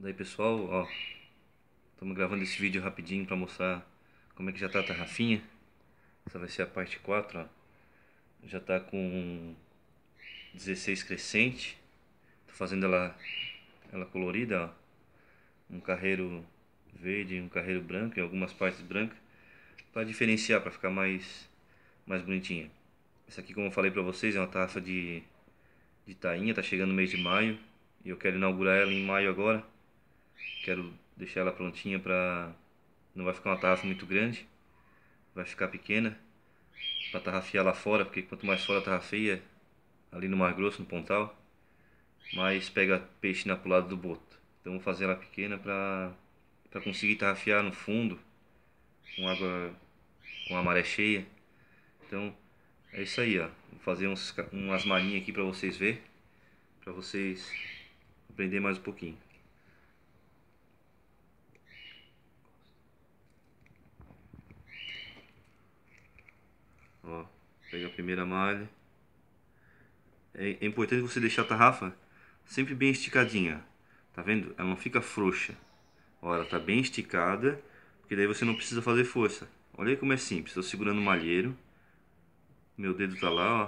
Daí pessoal, ó, estamos gravando esse vídeo rapidinho para mostrar como é que já tá a tarrafinha. Essa vai ser a parte 4, ó. Já tá com 16 crescente. Tô fazendo ela, ela colorida, ó. Um carreiro verde, um carreiro branco e algumas partes brancas. para diferenciar, para ficar mais, mais bonitinha. Essa aqui, como eu falei para vocês, é uma tarrafa de, de tainha. Tá chegando no mês de maio. E eu quero inaugurar ela em maio agora Quero deixar ela prontinha para não vai ficar uma tarrafa muito grande, vai ficar pequena para tarrafear lá fora, porque quanto mais fora tarrafeia, ali no Mar Grosso, no Pontal, mais pega peixe na pulada do boto. Então vou fazer ela pequena para para conseguir tarrafiar no fundo com água com a maré cheia. Então é isso aí, ó. Vou fazer uns, umas marinhas aqui para vocês ver, para vocês aprender mais um pouquinho. Pega a primeira malha. É, é, importante você deixar a tarrafa sempre bem esticadinha. Tá vendo? Ela não fica frouxa. Olha, ela tá bem esticada, porque daí você não precisa fazer força. Olha aí como é simples. Estou segurando o malheiro. Meu dedo tá lá,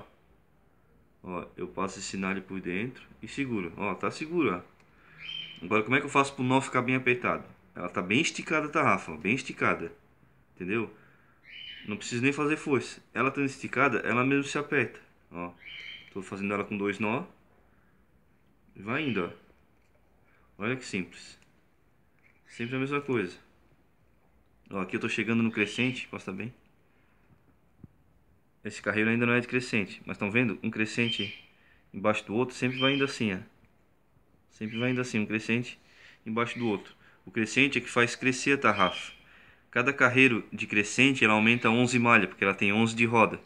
ó. Ó, eu passo esse sinal por dentro e seguro. Ó, tá seguro, ó. Agora, como é que eu faço pro nó ficar bem apertado? Ela tá bem esticada a tarrafa, ó, bem esticada. Entendeu? Não precisa nem fazer força. Ela estando esticada, ela mesmo se aperta. Ó. Tô fazendo ela com dois nó. Vai indo, ó. Olha que simples. Sempre a mesma coisa. Ó, aqui eu tô chegando no crescente, Posta bem? Esse carreiro ainda não é de crescente, mas estão vendo? Um crescente embaixo do outro sempre vai indo assim, ó. Sempre vai indo assim, um crescente embaixo do outro. O crescente é que faz crescer a tarrafa. Cada carreiro de crescente ela aumenta 11 malha, porque ela tem 11 de roda.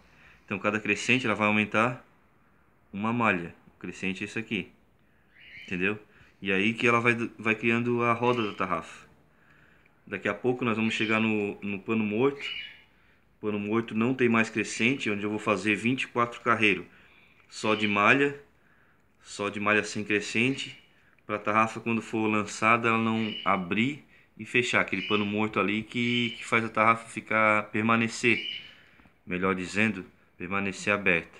Então cada crescente ela vai aumentar uma malha. O crescente é isso aqui. Entendeu? E aí que ela vai, vai criando a roda da tarrafa. Daqui a pouco nós vamos chegar no, no pano morto. O pano morto não tem mais crescente, onde eu vou fazer 24 carreiros. Só de malha, só de malha sem crescente. Para a tarrafa quando for lançada ela não abrir e fechar aquele pano morto ali que, que faz a tarrafa ficar permanecer, melhor dizendo, permanecer aberta.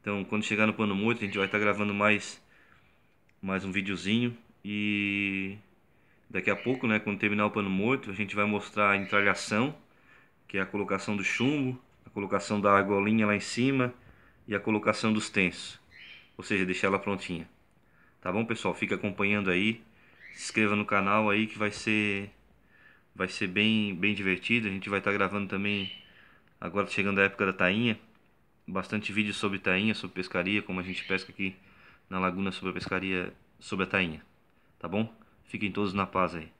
Então, quando chegar no pano morto, a gente vai estar tá gravando mais mais um videozinho e daqui a pouco, né, quando terminar o pano morto, a gente vai mostrar a entralhação, que é a colocação do chumbo, a colocação da argolinha lá em cima e a colocação dos tensos, ou seja, deixar ela prontinha. Tá bom, pessoal? Fica acompanhando aí, se inscreva no canal aí que vai ser vai ser bem, bem divertido. A gente vai estar tá gravando também, agora chegando a época da tainha, bastante vídeo sobre tainha, sobre pescaria, como a gente pesca aqui na laguna sobre a pescaria, sobre a tainha. Tá bom? Fiquem todos na paz aí.